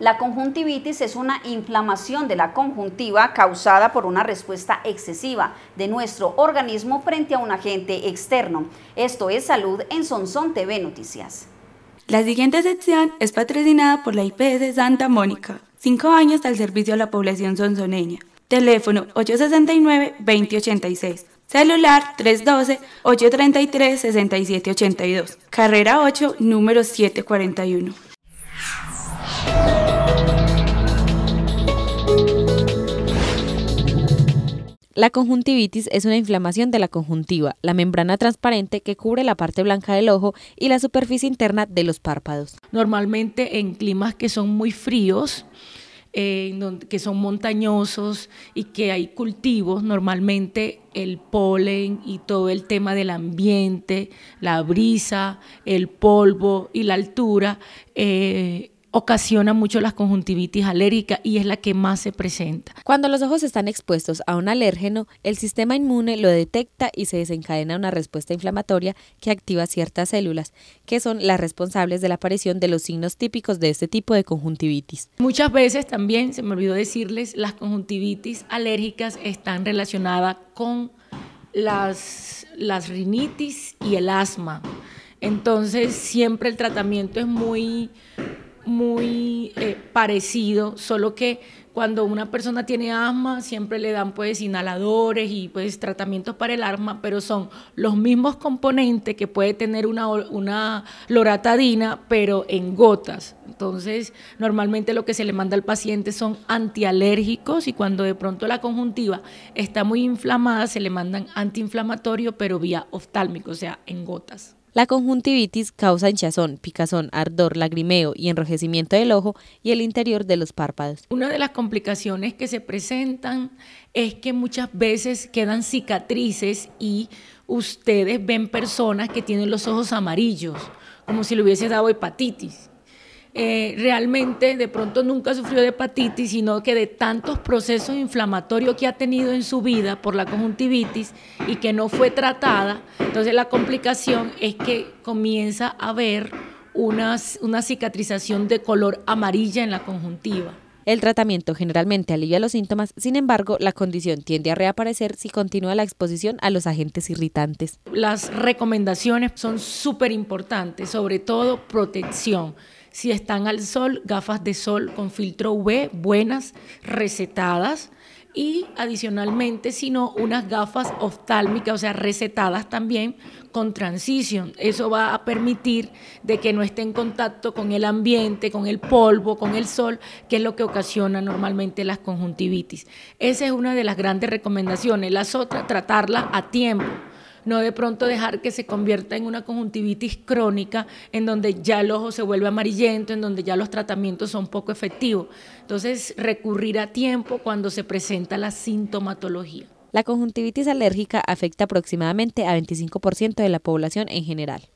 La conjuntivitis es una inflamación de la conjuntiva causada por una respuesta excesiva de nuestro organismo frente a un agente externo. Esto es Salud en Sonsón TV Noticias. La siguiente sección es patrocinada por la IPS Santa Mónica, cinco años al servicio a la población sonzoneña. Teléfono 869-2086. Celular 312-833-6782. Carrera 8, número 741. La conjuntivitis es una inflamación de la conjuntiva, la membrana transparente que cubre la parte blanca del ojo y la superficie interna de los párpados. Normalmente en climas que son muy fríos, eh, que son montañosos y que hay cultivos, normalmente el polen y todo el tema del ambiente, la brisa, el polvo y la altura, eh, ocasiona mucho las conjuntivitis alérgicas y es la que más se presenta. Cuando los ojos están expuestos a un alérgeno, el sistema inmune lo detecta y se desencadena una respuesta inflamatoria que activa ciertas células, que son las responsables de la aparición de los signos típicos de este tipo de conjuntivitis. Muchas veces también, se me olvidó decirles, las conjuntivitis alérgicas están relacionadas con las, las rinitis y el asma. Entonces siempre el tratamiento es muy muy eh, parecido, solo que cuando una persona tiene asma siempre le dan pues inhaladores y pues tratamientos para el asma, pero son los mismos componentes que puede tener una, una loratadina, pero en gotas. Entonces, normalmente lo que se le manda al paciente son antialérgicos y cuando de pronto la conjuntiva está muy inflamada, se le mandan antiinflamatorio, pero vía oftálmico, o sea, en gotas. La conjuntivitis causa hinchazón, picazón, ardor, lagrimeo y enrojecimiento del ojo y el interior de los párpados. Una de las complicaciones que se presentan es que muchas veces quedan cicatrices y ustedes ven personas que tienen los ojos amarillos, como si le hubiese dado hepatitis. Eh, realmente de pronto nunca sufrió de hepatitis, sino que de tantos procesos inflamatorios que ha tenido en su vida por la conjuntivitis y que no fue tratada, entonces la complicación es que comienza a haber una cicatrización de color amarilla en la conjuntiva. El tratamiento generalmente alivia los síntomas, sin embargo, la condición tiende a reaparecer si continúa la exposición a los agentes irritantes. Las recomendaciones son súper importantes, sobre todo protección. Si están al sol, gafas de sol con filtro UV, buenas, recetadas. Y adicionalmente, si no, unas gafas oftálmicas, o sea, recetadas también con transición. Eso va a permitir de que no esté en contacto con el ambiente, con el polvo, con el sol, que es lo que ocasiona normalmente las conjuntivitis. Esa es una de las grandes recomendaciones. Las otras, tratarlas a tiempo no de pronto dejar que se convierta en una conjuntivitis crónica, en donde ya el ojo se vuelve amarillento, en donde ya los tratamientos son poco efectivos. Entonces, recurrir a tiempo cuando se presenta la sintomatología. La conjuntivitis alérgica afecta aproximadamente a 25% de la población en general.